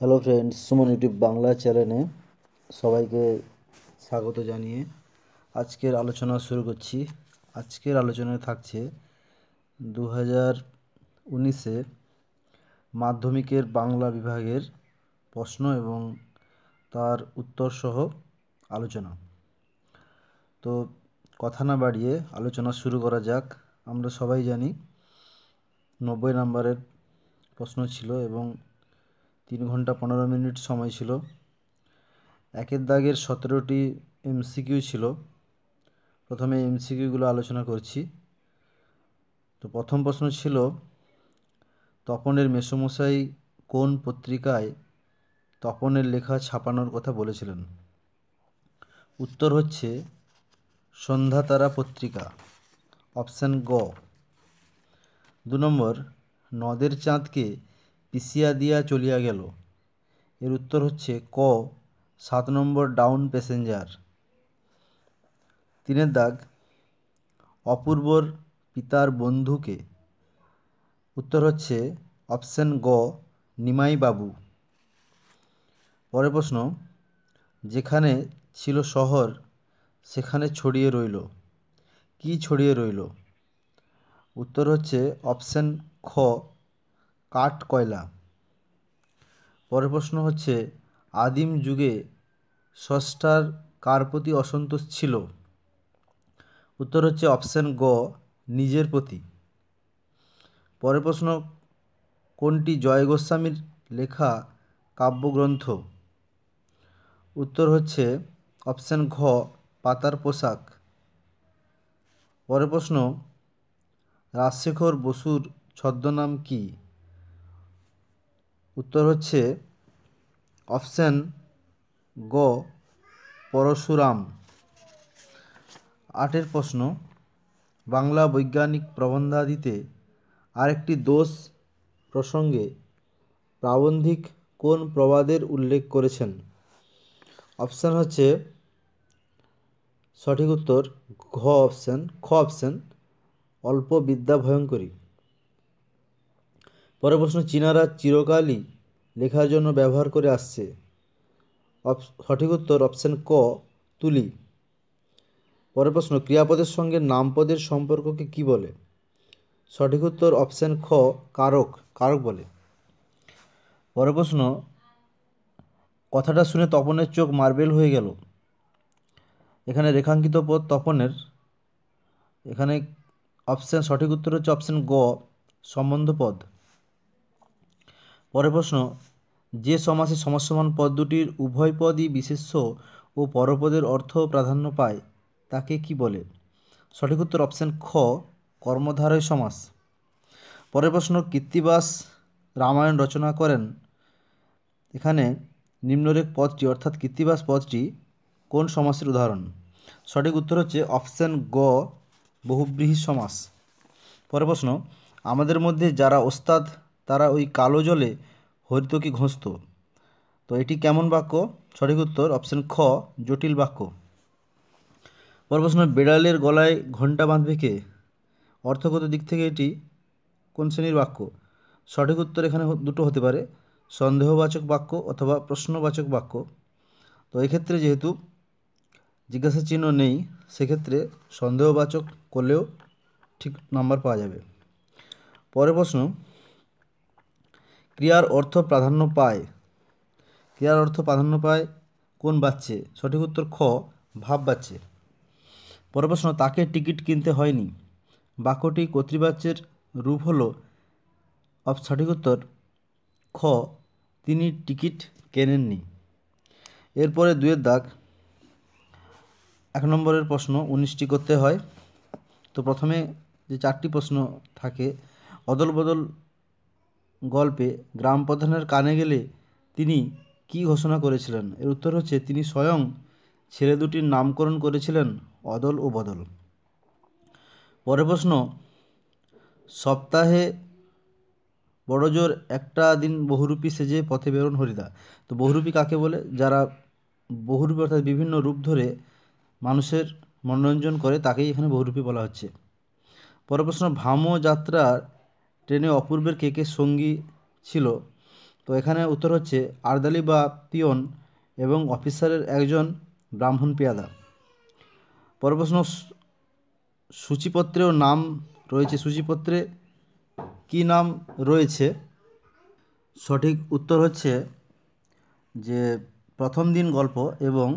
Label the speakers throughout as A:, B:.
A: hello friends Suman YouTube Bangla চ্যানেলে সবাইকে স্বাগত জানিয়ে আজকের আলোচনা শুরু করছি আজকের আলোচনায় থাকছে দু হাজার উনিশে মাধ্যমিকের বাংলা বিভাগের প্রশ্ন এবং তার উত্তরসহ আলোচনা তো কথা না বাড়িয়ে আলোচনা শুরু করা যাক আমরা সবাই জানি নব্বই নম্বরের প্রশ্ন ছিল এবং তিন ঘন্টা পনেরো মিনিট সময় ছিল একের দাগের সতেরোটি এমসিকিউ ছিল প্রথমে এমসিকিউগুলো আলোচনা করছি তো প্রথম প্রশ্ন ছিল তপনের মেসোমশাই কোন পত্রিকায় তপনের লেখা ছাপানোর কথা বলেছিলেন উত্তর হচ্ছে সন্ধ্যাতারা পত্রিকা অপশান গ দু নম্বর নদের চাঁদকে পিসিয়া দিয়া চলিয়া গেল এর উত্তর হচ্ছে ক সাত নম্বর ডাউন প্যাসেঞ্জার তিনের দাগ অপূর্বর পিতার বন্ধুকে উত্তর হচ্ছে অপশান গ নিমাই বাবু পরের প্রশ্ন যেখানে ছিল শহর সেখানে ছড়িয়ে রইল কি ছড়িয়ে রইল উত্তর হচ্ছে অপশান খ কাঠ কয়লা পরের প্রশ্ন হচ্ছে আদিম যুগে ষষ্ঠার কার প্রতি অসন্তোষ ছিল উত্তর হচ্ছে অপশান গ নিজের প্রতি পরের প্রশ্ন কোনটি জয় গোস্বামীর লেখা কাব্যগ্রন্থ উত্তর হচ্ছে অপশান ঘ পাতার পোশাক পরের প্রশ্ন রাজশেখর বসুর ছদ্মনাম কী উত্তর হচ্ছে অপশান গ পরশুরাম আটের প্রশ্ন বাংলা বৈজ্ঞানিক প্রবন্ধাদিতে আরেকটি দোষ প্রসঙ্গে প্রাবন্ধিক কোন প্রবাদের উল্লেখ করেছেন অপশান হচ্ছে সঠিক উত্তর ঘ অপশান খ অপশান অল্প বিদ্যা ভয়ঙ্করী পরের প্রশ্ন চীনারা চিরকালই লেখার জন্য ব্যবহার করে আসছে সঠিক উত্তর অপশান ক তুলি পরের প্রশ্ন ক্রিয়াপদের সঙ্গে নামপদের সম্পর্ককে কি বলে সঠিক উত্তর অপশান খ কারক কারক বলে পরের প্রশ্ন কথাটা শুনে তপনের চোখ মার্বেল হয়ে গেল এখানে রেখাঙ্কিত পদ তপনের এখানে অপশান সঠিক উত্তর হচ্ছে অপশান গ সম্বন্ধ পদ পরের প্রশ্ন যে সমাসে সমস্যমান পদ দুটির উভয় পদই বিশেষ্য ও পরপদের অর্থ প্রাধান্য পায় তাকে কি বলে সঠিক উত্তর অপশান খ কর্মধারয় সমাস পরের প্রশ্ন কীর্তিবাস রামায়ণ রচনা করেন এখানে নিম্নরেখ পদটি অর্থাৎ কীর্তিবাস পদটি কোন সমাসের উদাহরণ সঠিক উত্তর হচ্ছে অপশান গ বহুব্রীহী সমাস পরের প্রশ্ন আমাদের মধ্যে যারা ওস্তাদ তারা ওই কালো জলে হরিতকি ঘষত তো এটি কেমন বাক্য সঠিক উত্তর অপশান খ জটিল বাক্য পর প্রশ্ন বেড়ালের গলায় ঘণ্টা বাঁধবে কে অর্থগত দিক থেকে এটি কোন শ্রেণীর বাক্য সঠিক উত্তর এখানে দুটো হতে পারে সন্দেহবাচক বাক্য অথবা প্রশ্নবাচক বাক্য তো এক্ষেত্রে যেহেতু জিজ্ঞাসা চিহ্ন নেই সেক্ষেত্রে সন্দেহবাচক করলেও ঠিক নাম্বার পাওয়া যাবে পরের প্রশ্ন ক্রিয়ার অর্থ প্রাধান্য পায় ক্রিয়ার অর্থ প্রাধান্য পায় কোন বাচ্চে সঠিক উত্তর খ ভাব বাচ্চে পর প্রশ্ন তাকে টিকিট কিনতে হয়নি বাক্যটি কর্তৃবাচ্যের রূপ হল অব সঠিক উত্তর খ তিনি টিকিট কেনেননি এরপরে দুয়ের দাগ এক নম্বরের প্রশ্ন উনিশটি করতে হয় তো প্রথমে যে চারটি প্রশ্ন থাকে অদল বদল গল্পে গ্রাম প্রধানের কানে গেলে তিনি কী ঘোষণা করেছিলেন এর উত্তর হচ্ছে তিনি স্বয়ং ছেলে দুটির নামকরণ করেছিলেন অদল ও বদল পরের প্রশ্ন সপ্তাহে বড়জোর একটা দিন বহুরূপী সেজে পথে বেরোন হরিদা তো বহুরূপী কাকে বলে যারা বহুরূপী অর্থাৎ বিভিন্ন রূপ ধরে মানুষের মনোরঞ্জন করে তাকেই এখানে বহুরূপী বলা হচ্ছে পরের প্রশ্ন ভামো যাত্রার ট্রেনে অপূর্বের কে কে সঙ্গী ছিল তো এখানে উত্তর হচ্ছে আর্দালি বা পিয়ন এবং অফিসারের একজন ব্রাহ্মণ পেয়াদা প্রশ্ন সূচিপত্রেও নাম রয়েছে সূচিপত্রে কি নাম রয়েছে সঠিক উত্তর হচ্ছে যে প্রথম দিন গল্প এবং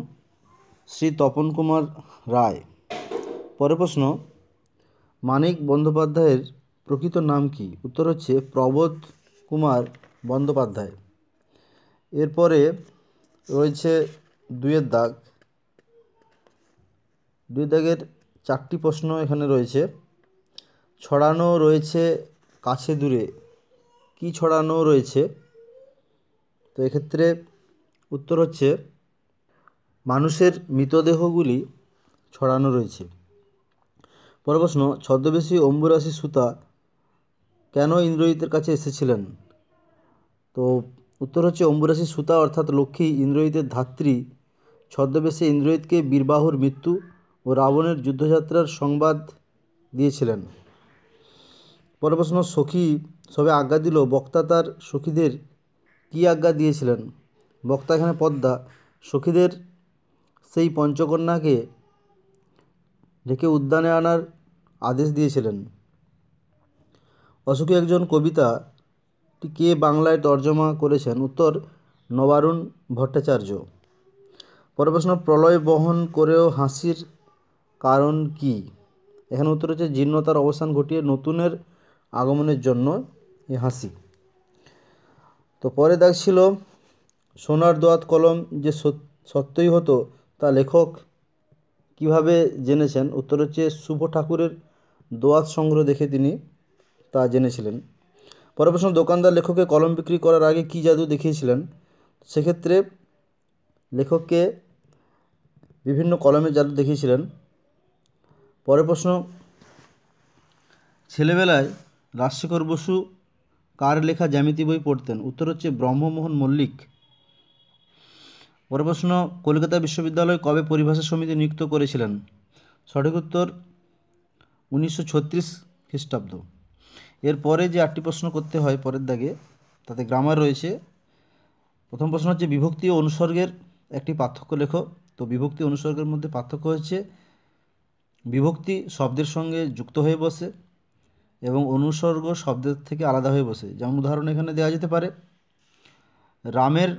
A: শ্রী তপন কুমার রায় পরে প্রশ্ন মানিক বন্দ্যোপাধ্যায়ের প্রকৃত নাম কি উত্তর হচ্ছে প্রবোধ কুমার বন্দ্যোপাধ্যায় এরপরে রয়েছে দুয়ের দাগ দুই দাগের চারটি প্রশ্ন এখানে রয়েছে ছড়ানো রয়েছে কাছে দূরে কি ছড়ানো রয়েছে তো এক্ষেত্রে উত্তর হচ্ছে মানুষের মৃতদেহগুলি ছড়ানো রয়েছে পর প্রশ্ন ছদ্মবেশী অম্বুরাশি সুতা কেন ইন্দ্রজিতের কাছে এসেছিলেন তো উত্তর হচ্ছে অম্বুরাশি সুতা অর্থাৎ লক্ষ্মী ইন্দ্রজিতের ধাত্রী ছদ্মবেশে ইন্দ্রজিৎকে বীরবাহুর মৃত্যু ও রাবণের যুদ্ধযাত্রার সংবাদ দিয়েছিলেন পরে প্রশ্ন সখী সবে আজ্ঞা দিল বক্তা তার সখীদের কী আজ্ঞা দিয়েছিলেন বক্তা এখানে পদ্মা সখীদের সেই পঞ্চকন্যাকে রেখে উদ্যানে আনার আদেশ দিয়েছিলেন অসুখী একজন কবিতা কে বাংলায় তর্জমা করেছেন উত্তর নবারুণ ভট্টাচার্য পরের প্রশ্ন প্রলয় বহন করেও হাসির কারণ কি এখানে উত্তর হচ্ছে জীর্ণতার অবসান ঘটিয়ে নতুনের আগমনের জন্য এই হাসি তো পরে দেখছিল সোনার দোয়াত কলম যে সত্যই হতো তা লেখক কিভাবে জেনেছেন উত্তর হচ্ছে শুভ ঠাকুরের দোয়াত সংগ্রহ দেখে তিনি তা জেনেছিলেন পরের প্রশ্ন দোকানদার লেখকে কলম বিক্রি করার আগে কী জাদু দেখিয়েছিলেন সেক্ষেত্রে লেখককে বিভিন্ন কলমের জাদু দেখিয়েছিলেন পরের প্রশ্ন ছেলেবেলায় রাজশেখর বসু কার লেখা জ্যামিতি বই পড়তেন উত্তর হচ্ছে ব্রহ্মমোহন মল্লিক পরের প্রশ্ন কলকাতা বিশ্ববিদ্যালয় কবে পরিভাষা সমিতি নিযুক্ত করেছিলেন সঠিক উত্তর উনিশশো ছত্রিশ খ্রিস্টাব্দ এরপরে যে আটটি প্রশ্ন করতে হয় পরের দাগে তাতে গ্রামার রয়েছে প্রথম প্রশ্ন হচ্ছে বিভক্তি ও অনুসর্গের একটি পার্থক্য লেখো তো বিভক্তি অনুসর্গের মধ্যে পার্থক্য হচ্ছে বিভক্তি শব্দের সঙ্গে যুক্ত হয়ে বসে এবং অনুসর্গ শব্দের থেকে আলাদা হয়ে বসে যেমন উদাহরণ এখানে দেওয়া যেতে পারে রামের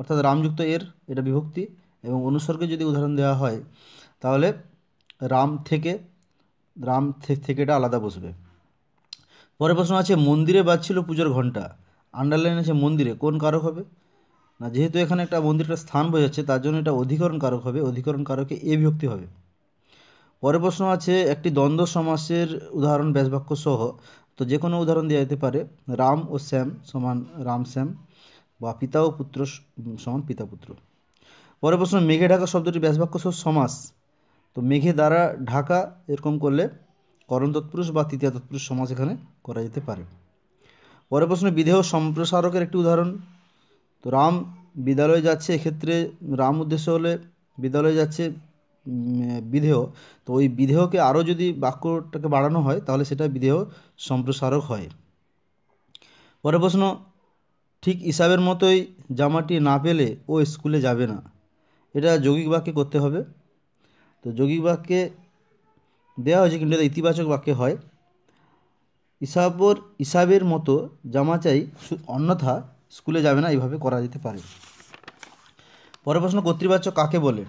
A: অর্থাৎ রামযুক্ত এর এটা বিভক্তি এবং অনুসর্গে যদি উদাহরণ দেওয়া হয় তাহলে রাম থেকে রাম থেকেটা আলাদা বসবে পরের প্রশ্ন আছে মন্দিরে বাজছিল পুজোর ঘন্টা আন্ডারলাইন আছে মন্দিরে কোন কারক হবে না যেহেতু এখানে একটা মন্দিরটা স্থান বোঝাচ্ছে তার জন্য এটা অধিকরণ কারক হবে অধিকরণ কারকে এ বিভক্তি হবে পরের প্রশ্ন আছে একটি দ্বন্দ্ব সমাসের উদাহরণ ব্যাসবাক্য সহ তো যে কোনো উদাহরণ দেওয়া যেতে পারে রাম ও শ্যাম সমান রাম শ্যাম বা পিতা ও পুত্র সমান পিতা পুত্র পরের প্রশ্ন মেঘে ঢাকা শব্দটি ব্যাসবাক্য সহ সমাস তো মেঘে দ্বারা ঢাকা এরকম করলে করণ তৎপুরুষ বা তৃতীয় তৎপুরুষ সমাজ এখানে করা যেতে পারে পরের প্রশ্ন বিদেহ সম্প্রসারকের একটি উদাহরণ তো রাম বিদ্যালয়ে যাচ্ছে এক্ষেত্রে রাম উদ্দেশ্য হলে বিদ্যালয়ে যাচ্ছে বিধেয় তো ওই বিধেয়কে আরও যদি বাক্যটাকে বাড়ানো হয় তাহলে সেটা বিধেয় সম্প্রসারক হয় পরের প্রশ্ন ঠিক হিসাবের মতোই জামাটি না পেলে ও স্কুলে যাবে না এটা যৌগিক বাক্যে করতে হবে তো যৌগিক বাক্যে দেওয়া হয়েছে কিন্তু এটা ইতিবাচক বাক্যে হয় ইসাবর ইসাবের মতো জামা চাই অন্যথা স্কুলে যাবে না এইভাবে করা যেতে পারে পরের প্রশ্ন কর্তৃবাচক কাকে বলে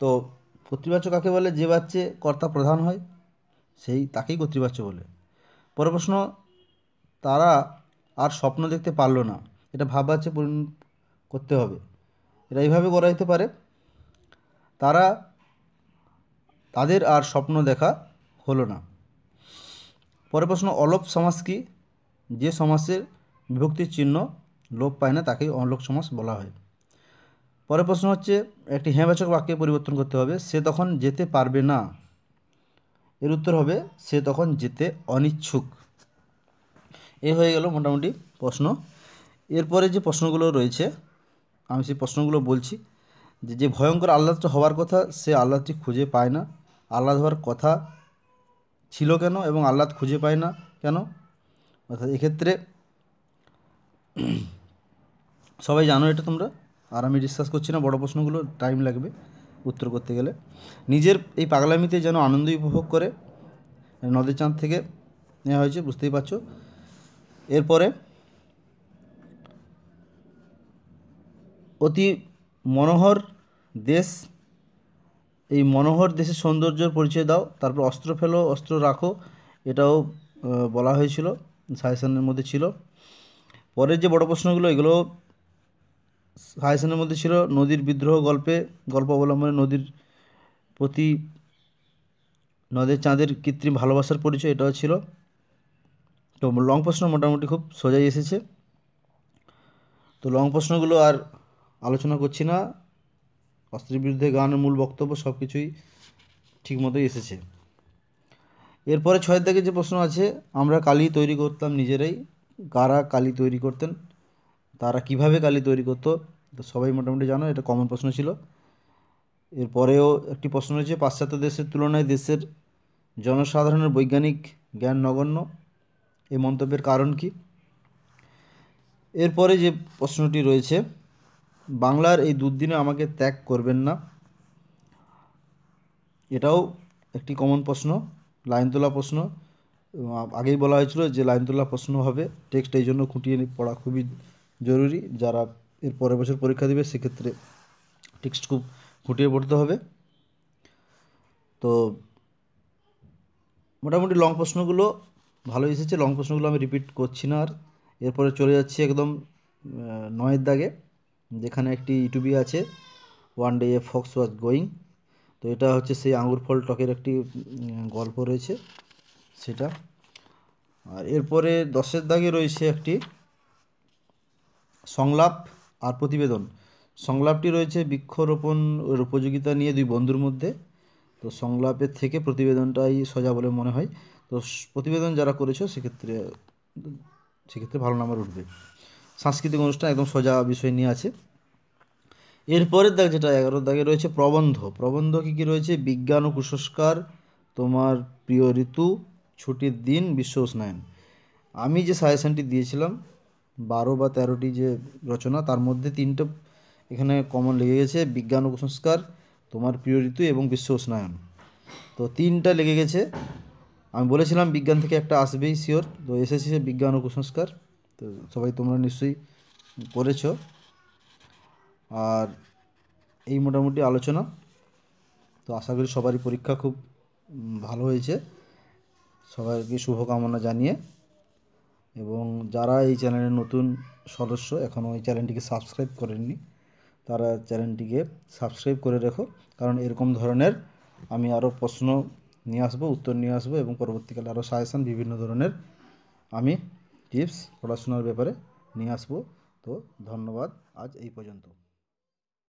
A: তো কর্তৃবাচ্য কাকে বলে যে বাচ্চে কর্তা প্রধান হয় সেই তাকেই কর্তৃবাচ্য বলে পরের প্রশ্ন তারা আর স্বপ্ন দেখতে পারলো না এটা ভাববাচ্যে পূরণ করতে হবে এটা এইভাবে করা যেতে পারে তারা তাদের আর স্বপ্ন দেখা হলো না পরের প্রশ্ন অলোপ সমাস কি যে সমাসের বিভক্তির চিহ্ন লোপ পায় না তাকেই অলোপ সমাস বলা হয় পরের প্রশ্ন হচ্ছে একটি হ্যাঁবাচক বাক্যে পরিবর্তন করতে হবে সে তখন যেতে পারবে না এর উত্তর হবে সে তখন যেতে অনিচ্ছুক এ হয়ে গেল মোটামুটি প্রশ্ন এরপরে যে প্রশ্নগুলো রয়েছে আমি সেই প্রশ্নগুলো বলছি যে যে ভয়ঙ্কর আহ্লাদটা হওয়ার কথা সে আল্লাহটি খুঁজে পায় না আহ্লাদ হওয়ার কথা ছিল কেন এবং আহ্লাদ খুঁজে পায় না কেন অর্থাৎ এক্ষেত্রে সবাই জানো এটা তোমরা আর আমি ডিসকাস করছি না বড় প্রশ্নগুলো টাইম লাগবে উত্তর করতে গেলে নিজের এই পাগলামিতে যেন আনন্দ উপভোগ করে নদের চাঁদ থেকে নেওয়া হয়েছে বুঝতেই পারছো এরপরে অতি মনোহর দেশ এই মনোহর দেশের সৌন্দর্যের পরিচয় দাও তারপর অস্ত্র ফেলো অস্ত্র রাখো এটাও বলা হয়েছিল সাজেশনের মধ্যে ছিল পরের যে বড় প্রশ্নগুলো এগুলো সাজেশনের মধ্যে ছিল নদীর বিদ্রোহ গল্পে গল্প অবলম্বনে নদীর প্রতি নদের চাঁদের কৃত্রিম ভালোবাসার পরিচয় এটাও ছিল তো লং প্রশ্ন মোটামুটি খুব সোজাই এসেছে তো লং প্রশ্নগুলো আর আলোচনা করছি না অস্ত্রের বিরুদ্ধে গানের মূল বক্তব্য সব কিছুই ঠিকমতোই এসেছে এরপরে ছয়ের দিকে যে প্রশ্ন আছে আমরা কালি তৈরি করতাম নিজেরাই কারা কালি তৈরি করতেন তারা কিভাবে কালি তৈরি করতো তো সবাই মোটামুটি জানো এটা কমন প্রশ্ন ছিল এরপরেও একটি প্রশ্ন রয়েছে পাশ্চাত্য দেশের তুলনায় দেশের জনসাধারণের বৈজ্ঞানিক জ্ঞান নগণ্য এই মন্তব্যের কারণ কি এরপরে যে প্রশ্নটি রয়েছে বাংলার এই দুর্দিনে আমাকে ত্যাগ করবেন না এটাও একটি কমন প্রশ্ন লাইন তোলা প্রশ্ন আগেই বলা হয়েছিল যে লাইন তোলা প্রশ্ন হবে টেক্সট এই জন্য খুঁটিয়ে পড়া খুবই জরুরি যারা এর পরের বছর পরীক্ষা দেবে সেক্ষেত্রে টেক্সট খুব খুঁটিয়ে পড়তে হবে তো মোটামুটি লং প্রশ্নগুলো ভালো এসেছে লং প্রশ্নগুলো আমি রিপিট করছি না আর এরপরে চলে যাচ্ছি একদম নয়ের দাগে যেখানে একটি ইউটিউবই আছে one day a fox was going তো এটা হচ্ছে সেই আঙুর ফল টকের একটি গল্প রয়েছে সেটা আর এরপরে দশের দাগে রয়েছে একটি সংলাপ আর প্রতিবেদন সংলাপটি রয়েছে বৃক্ষরোপণ উপযোগিতা নিয়ে দুই বন্ধুর মধ্যে তো সংলাপের থেকে প্রতিবেদনটাই সোজা বলে মনে হয় তো প্রতিবেদন যারা করেছো সেক্ষেত্রে সেক্ষেত্রে ভালো নাম্বার উঠবে সাংস্কৃতিক অনুষ্ঠান একদম সোজা বিষয় নিয়ে আছে এরপরের দাগ যেটা এগারো দাগে রয়েছে প্রবন্ধ প্রবন্ধ কী কী রয়েছে বিজ্ঞান ও কুসংস্কার তোমার প্রিয় ঋতু ছুটির দিন বিশ্ব উষ্ণায়ন আমি যে সাজেশানটি দিয়েছিলাম বারো বা তেরোটি যে রচনা তার মধ্যে তিনটে এখানে কমন লেগে গেছে বিজ্ঞান ও কুসংস্কার তোমার প্রিয় ঋতু এবং বিশ্ব উষ্ণায়ন তো তিনটা লেগে গেছে আমি বলেছিলাম বিজ্ঞান থেকে একটা আসবেই শিওর তো এসেছে বিজ্ঞান ও কুসংস্কার তো সবাই তোমরা নিশ্চয়ই করেছ আর এই মোটামুটি আলোচনা তো আশা করি সবারই পরীক্ষা খুব ভালো হয়েছে সবাইকে শুভকামনা জানিয়ে এবং যারা এই চ্যানেলের নতুন সদস্য এখনও এই চ্যানেলটিকে সাবস্ক্রাইব করেননি তারা চ্যানেলটিকে সাবস্ক্রাইব করে রেখো কারণ এরকম ধরনের আমি আরও প্রশ্ন নিয়ে আসবো উত্তর নিয়ে আসবো এবং পরবর্তীকালে আরও সাজেশান বিভিন্ন ধরনের আমি টিপস পড়াশোনার ব্যাপারে নিয়ে আসবো তো ধন্যবাদ আজ এই পর্যন্ত